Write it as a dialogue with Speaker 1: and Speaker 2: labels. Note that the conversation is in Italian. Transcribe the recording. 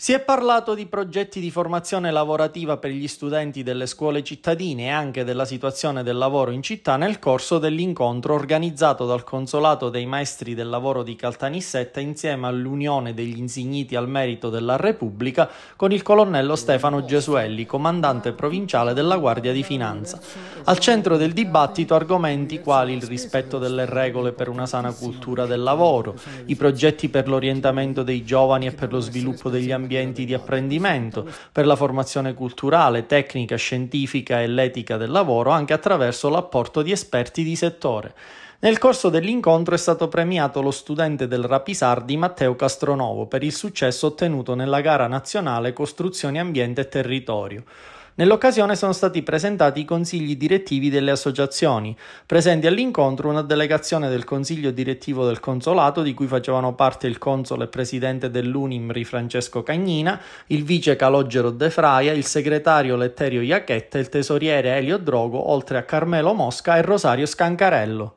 Speaker 1: Si è parlato di progetti di formazione lavorativa per gli studenti delle scuole cittadine e anche della situazione del lavoro in città nel corso dell'incontro organizzato dal Consolato dei Maestri del Lavoro di Caltanissetta insieme all'Unione degli Insigniti al Merito della Repubblica con il colonnello Stefano Gesuelli, comandante provinciale della Guardia di Finanza. Al centro del dibattito argomenti quali il rispetto delle regole per una sana cultura del lavoro, i progetti per l'orientamento dei giovani e per lo sviluppo degli ambienti ambienti di apprendimento, per la formazione culturale, tecnica, scientifica e l'etica del lavoro, anche attraverso l'apporto di esperti di settore. Nel corso dell'incontro è stato premiato lo studente del Rapisardi Matteo Castronovo per il successo ottenuto nella gara nazionale Costruzioni Ambiente e Territorio. Nell'occasione sono stati presentati i consigli direttivi delle associazioni, presenti all'incontro una delegazione del consiglio direttivo del consolato di cui facevano parte il console e presidente dell'Unimri Francesco Cagnina, il vice Calogero De Fraia, il segretario Letterio Iachetta, il tesoriere Elio Drogo, oltre a Carmelo Mosca e Rosario Scancarello.